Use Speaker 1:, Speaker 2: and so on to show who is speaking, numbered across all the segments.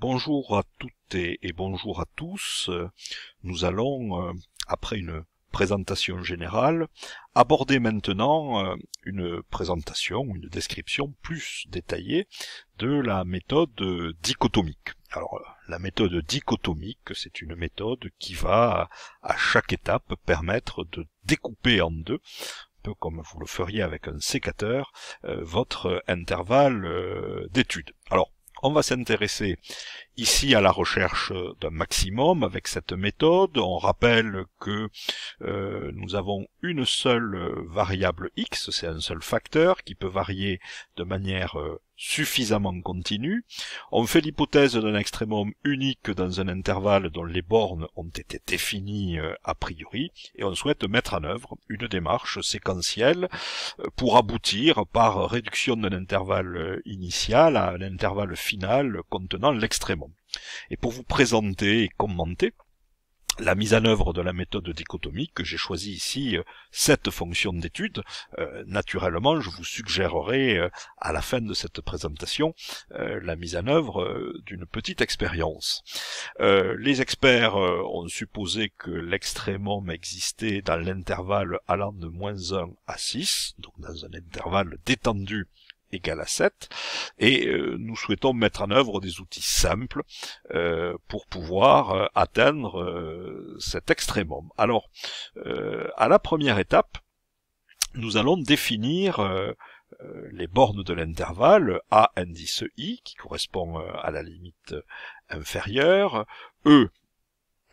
Speaker 1: Bonjour à toutes et, bonjour à tous. Nous allons, euh, après une présentation générale, aborder maintenant euh, une présentation, une description plus détaillée de la méthode dichotomique. Alors, la méthode dichotomique, c'est une méthode qui va, à chaque étape, permettre de découper en deux un peu comme vous le feriez avec un sécateur, euh, votre intervalle d'étude. Alors, on va s'intéresser ici à la recherche d'un maximum avec cette méthode. On rappelle que euh, nous avons une seule variable x, c'est un seul facteur qui peut varier de manière euh, suffisamment continue, on fait l'hypothèse d'un extrémum unique dans un intervalle dont les bornes ont été définies euh, a priori, et on souhaite mettre en œuvre une démarche séquentielle euh, pour aboutir par réduction d'un intervalle euh, initial à un intervalle final contenant l'extrémum. Et pour vous présenter et commenter la mise en œuvre de la méthode dichotomique que j'ai choisi ici euh, cette fonction d'étude. Euh, naturellement, je vous suggérerai euh, à la fin de cette présentation la mise en œuvre d'une petite expérience. les experts ont supposé que l'extrémum existait dans l'intervalle allant de moins 1 à 6, donc dans un intervalle détendu égale à 7. Et euh, nous souhaitons mettre en œuvre des outils simples euh, pour pouvoir euh, atteindre cet extrémum. Alors, à la première étape, nous allons définir les bornes de l'intervalle A indice I qui correspond à la limite inférieure, E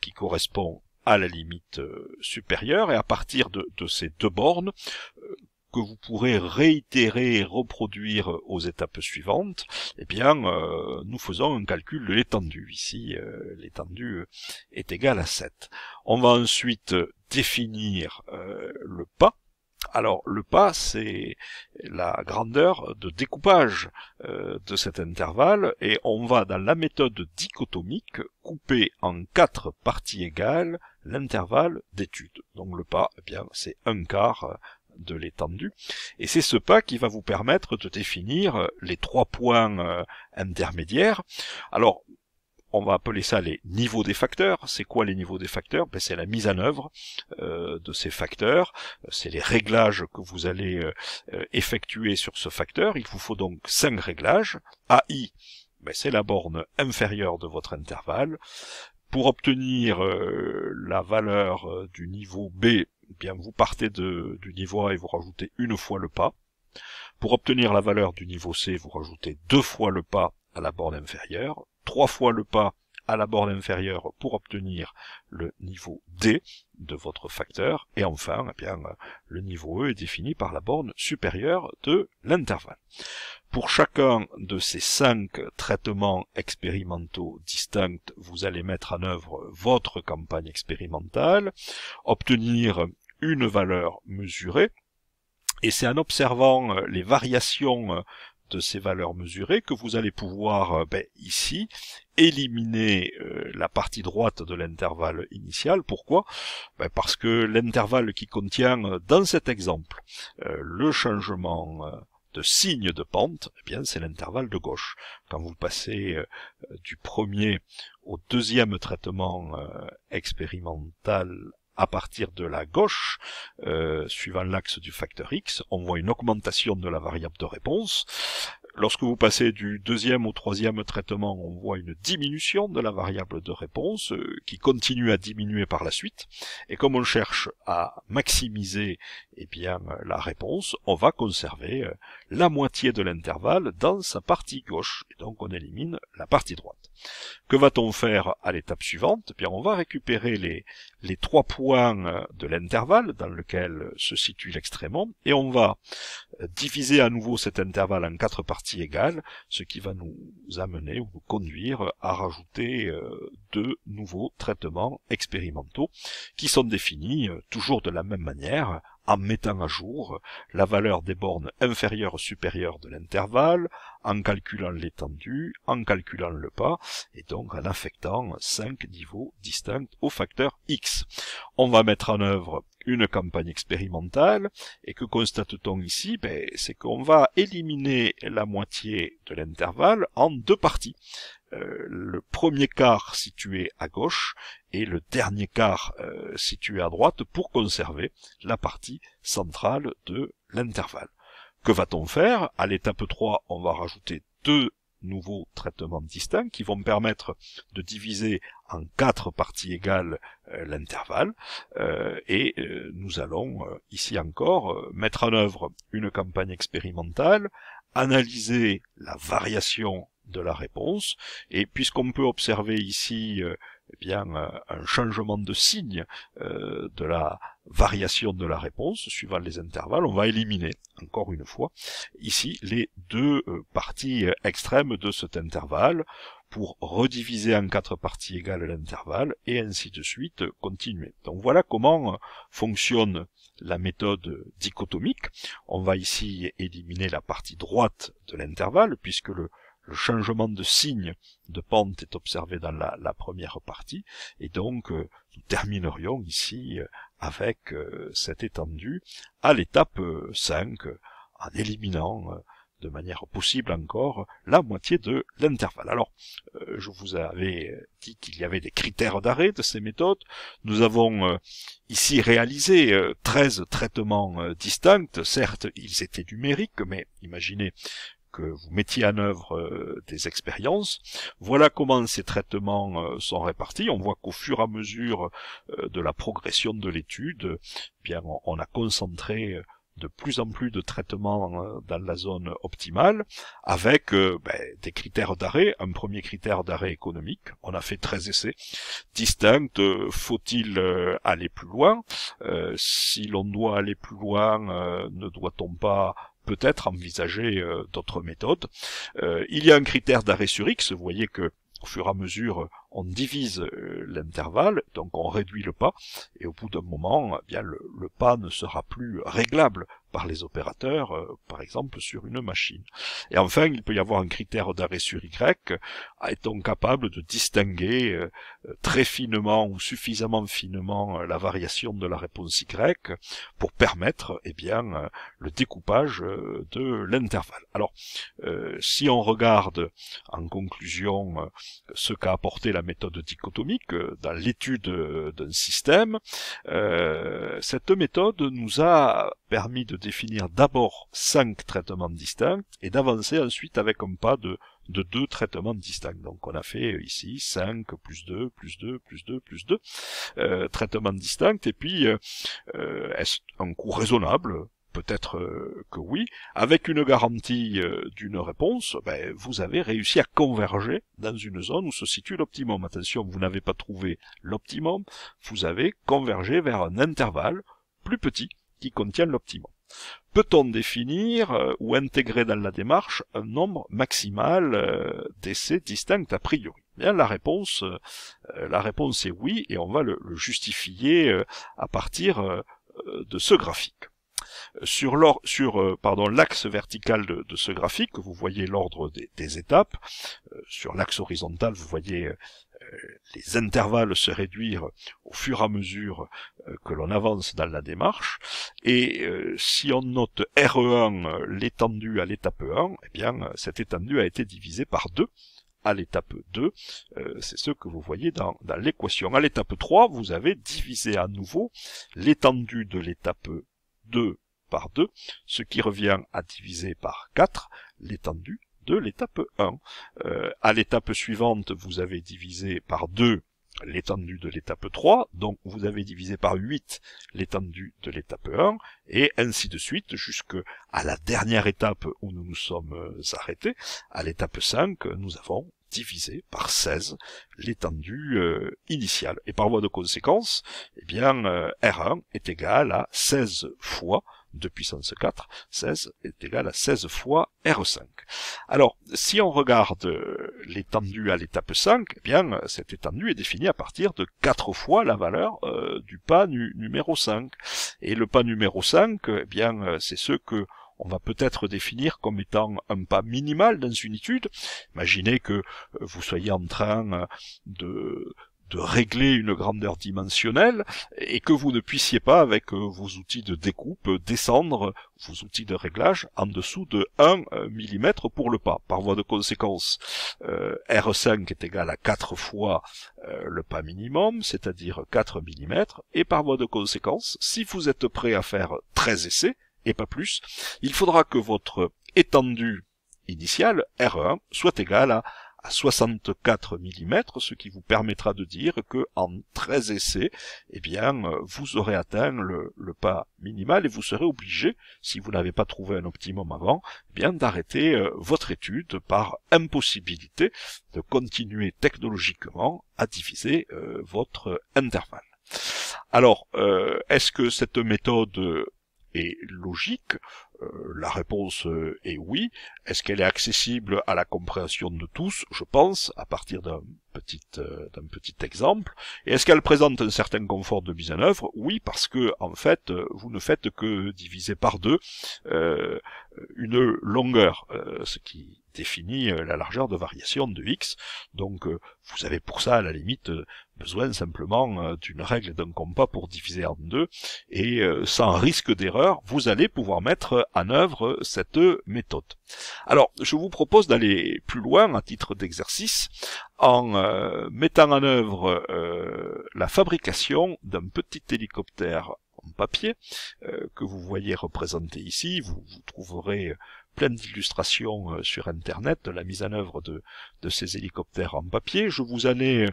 Speaker 1: qui correspond à la limite supérieure et à partir de, de ces deux bornes, que vous pourrez réitérer et reproduire aux étapes suivantes, eh bien, euh, nous faisons un calcul de l'étendue. Ici, euh, l'étendue euh, est égale à 7. On va ensuite définir le pas. Alors le pas, c'est la grandeur de découpage de cet intervalle, et on va dans la méthode dichotomique couper en quatre parties égales l'intervalle d'étude. Donc le pas, eh bien, c'est un quart de l'étendue. Et c'est ce pas qui va vous permettre de définir euh, les trois points euh, intermédiaires. Alors, on va appeler ça les niveaux des facteurs. C'est quoi les niveaux des facteurs ben, C'est la mise en œuvre euh, de ces facteurs, c'est les réglages que vous allez effectuer sur ce facteur. Il vous faut donc cinq réglages. AI, ben, c'est la borne inférieure de votre intervalle. Pour obtenir la valeur du niveau B, bien vous partez de, du niveau A et vous rajoutez une fois le pas. Pour obtenir la valeur du niveau C, vous rajoutez deux fois le pas à la borne inférieure, trois fois le pas à la borne inférieure pour obtenir le niveau D de votre facteur. Et enfin, eh bien, le niveau E est défini par la borne supérieure de l'intervalle. Pour chacun de ces cinq traitements expérimentaux distincts, vous allez mettre en œuvre votre campagne expérimentale, obtenir une valeur mesurée, et c'est en observant les variations de ces valeurs mesurées que vous allez pouvoir euh, ben, ici éliminer euh, la partie droite de l'intervalle initial. Pourquoi ben, Parce que l'intervalle qui contient euh, dans cet exemple le changement de signe de pente, eh bien c'est l'intervalle de gauche. Quand vous passez du premier au deuxième traitement expérimental à partir de la gauche, euh, suivant l'axe du facteur x, on voit une augmentation de la variable de réponse. Lorsque vous passez du deuxième au troisième traitement, on voit une diminution de la variable de réponse euh, qui continue à diminuer par la suite. Et comme on cherche à maximiser eh bien, la réponse, on va conserver euh, la moitié de l'intervalle dans sa partie gauche. Et donc on élimine la partie droite. Que va-t-on faire à l'étape suivante eh Bien, on va récupérer les, trois points euh, de l'intervalle dans lequel se situe l'extrémum et on va euh, diviser à nouveau cet intervalle en quatre parties égales, ce qui va nous amener ou nous conduire à rajouter euh, deux nouveaux traitements expérimentaux qui sont définis toujours de la même manière en mettant à jour la valeur des bornes inférieures supérieures de l'intervalle, en calculant l'étendue, en calculant le pas, et donc en affectant cinq niveaux distincts au facteur X. On va mettre en œuvre une campagne expérimentale, et que constate-t-on ici ben, C'est qu'on va éliminer la moitié de l'intervalle en deux parties. Euh, le premier quart situé à gauche et le dernier quart euh, situé à droite pour conserver la partie centrale de l'intervalle. Que va-t-on faire À l'étape 3, on va rajouter deux nouveaux traitements distincts qui vont permettre de diviser en quatre parties égales euh, l'intervalle et nous allons ici encore mettre en œuvre une campagne expérimentale, analyser la variation de la réponse. Et puisqu'on peut observer ici euh, eh bien euh, un changement de signe euh, de la variation de la réponse suivant les intervalles, on va éliminer encore une fois ici les deux parties extrêmes de cet intervalle pour rediviser en quatre parties égales l'intervalle et ainsi de suite continuer. Donc voilà comment fonctionne la méthode dichotomique. On va ici éliminer la partie droite de l'intervalle puisque le, le changement de signe de pente est observé dans la, première partie, et donc euh, nous terminerions ici euh, avec euh, cette étendue à l'étape 5, en éliminant de manière possible encore la moitié de l'intervalle. Alors, je vous avais dit qu'il y avait des critères d'arrêt de ces méthodes. Nous avons ici réalisé 13 traitements distincts. Certes, ils étaient numériques, mais imaginez que vous mettiez en œuvre euh, des expériences. Voilà comment ces traitements euh, sont répartis. On voit qu'au fur et à mesure euh, de la progression de l'étude, eh bien, on a concentré de plus en plus de traitements dans la zone optimale, avec ben, des critères d'arrêt. Un premier critère d'arrêt économique, on a fait 13 essais distincts. Faut-il aller plus loin Si l'on doit aller plus loin, ne doit-on pas peut-être envisager euh, d'autres méthodes. Euh, il y a un critère d'arrêt sur X, vous voyez que au fur et à mesure, on divise euh, l'intervalle, donc on réduit le pas, et au bout d'un moment, eh bien le, pas ne sera plus réglable par les opérateurs, euh, par exemple sur une machine. Et enfin, il peut y avoir un critère d'arrêt sur Y. Est-on capable de distinguer euh, très finement ou suffisamment finement la variation de la réponse Y pour permettre eh bien, le découpage de l'intervalle Alors, si on regarde en conclusion ce qu'a apporté la méthode dichotomique, euh, dans l'étude euh, d'un système, euh, cette méthode nous a permis de définir d'abord cinq traitements distincts et d'avancer ensuite avec un pas de, deux traitements distincts. Donc on a fait ici 5 plus 2 plus 2 plus 2 plus 2 traitements distincts et puis est-ce un coût raisonnable peut-être euh, que oui, avec une garantie euh, d'une réponse, ben, vous avez réussi à converger dans une zone où se situe l'optimum. Attention, vous n'avez pas trouvé l'optimum, vous avez convergé vers un intervalle plus petit qui contient l'optimum. Peut-on définir euh, ou intégrer dans la démarche un nombre maximal d'essais distincts a priori Bien, la réponse, la réponse est oui, et on va le justifier à partir de ce graphique. Sur euh, l'axe vertical de, ce graphique, vous voyez l'ordre des, étapes. Euh, sur l'axe horizontal, vous voyez euh, les intervalles se réduire au fur et à mesure que l'on avance dans la démarche. Et si on note r 1 e l'étendue à l'étape 1, eh bien cette étendue a été divisée par 2 à l'étape 2, c'est ce que vous voyez dans, dans l'équation. À l'étape 3, vous avez divisé à nouveau l'étendue de l'étape 2 par 2, ce qui revient à diviser par 4 l'étendue de l'étape 1. Euh, à l'étape suivante, vous avez divisé par 2 l'étendue de l'étape 3, donc vous avez divisé par 8 l'étendue de l'étape 1, et ainsi de suite jusqu'à la dernière étape où nous nous sommes euh, arrêtés. À l'étape 5, nous avons divisé par 16 l'étendue euh, initiale. Et par voie de conséquence, eh bien, R1 est égal à 16 fois 2 puissance 4, 16, est égal à 16 fois R5. Alors, si on regarde euh, l'étendue à l'étape 5, eh bien, cette étendue est définie à partir de 4 fois la valeur euh, du pas numéro 5. Et le pas numéro 5, euh, eh bien, c'est ce que on va peut-être définir comme étant un pas minimal dans une étude. Imaginez que vous soyez en train de régler une grandeur dimensionnelle et que vous ne puissiez pas avec euh, vos outils de découpe euh, descendre vos outils de réglage en dessous de 1 euh, mm pour le pas. Par voie de conséquence, R5 est égal à 4 fois le pas minimum, c'est-à-dire 4 mm, et par voie de conséquence, si vous êtes prêt à faire 13 essais, et pas plus, il faudra que votre étendue initiale, R1, soit égale à à 64 mm, ce qui vous permettra de dire que en 13 essais, eh bien, euh, vous aurez atteint le, pas minimal et vous serez obligé, si vous n'avez pas trouvé un optimum avant, eh bien d'arrêter euh, votre étude par impossibilité de continuer technologiquement à diviser euh, votre intervalle. Alors, est-ce que cette méthode est logique euh, La réponse euh, est oui. Est-ce qu'elle est accessible à la compréhension de tous Je pense, à partir d'un petit, euh, d'un petit exemple. Et est-ce qu'elle présente un certain confort de mise en œuvre Oui, parce que en fait, vous ne faites que diviser par deux une longueur, ce qui définit la largeur de variation de x. Donc vous avez pour ça à la limite besoin simplement euh, d'une règle d'un compas pour diviser en deux, et euh, sans risque d'erreur, vous allez pouvoir mettre en œuvre cette méthode. Alors, je vous propose d'aller plus loin à titre d'exercice en euh, mettant en œuvre la fabrication d'un petit hélicoptère en papier que vous voyez représenté ici. Vous, vous trouverez plein d'illustrations euh, sur Internet de la mise en œuvre de, de ces hélicoptères en papier. Je vous en ai euh,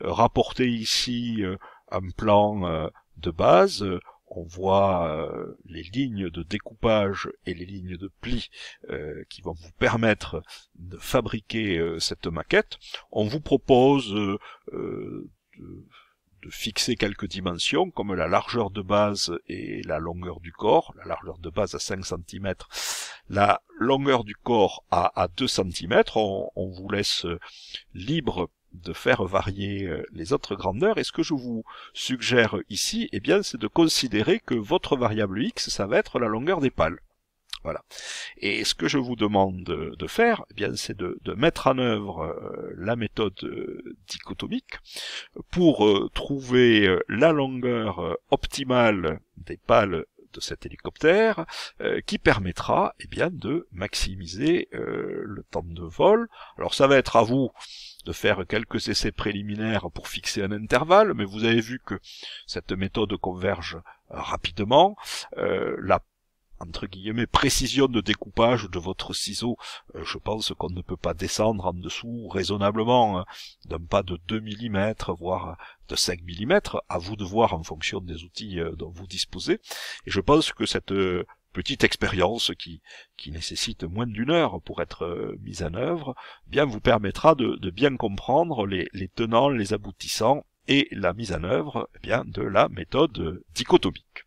Speaker 1: rapporté ici euh, un plan de base on voit les lignes de découpage et les lignes de pli qui vont vous permettre de fabriquer cette maquette. On vous propose de de fixer quelques dimensions comme la largeur de base et la longueur du corps, la largeur de base à 5 cm, la longueur du corps à, à 2 cm. On, vous laisse libre de faire varier euh, les autres grandeurs. Et ce que je vous suggère ici, eh bien, c'est de considérer que votre variable x, ça va être la longueur des pales. Voilà. Et ce que je vous demande de, faire, eh bien, c'est de, mettre en œuvre euh, la méthode euh, dichotomique pour euh, trouver la longueur optimale des pales de cet hélicoptère qui permettra eh bien de maximiser le temps de vol. Alors ça va être à vous de faire quelques essais préliminaires pour fixer un intervalle, mais vous avez vu que cette méthode converge rapidement. Euh, la entre guillemets, précision de découpage de votre ciseau, euh, je pense qu'on ne peut pas descendre en dessous raisonnablement hein. d'un pas de 2 mm, voire de 5 mm, à vous de voir en fonction des outils euh, dont vous disposez. Et je pense que cette euh, petite expérience qui, qui nécessite moins d'une heure pour être mise en œuvre, bien vous permettra de, bien comprendre les, tenants, les aboutissants et la mise en œuvre eh bien, de la méthode dichotomique.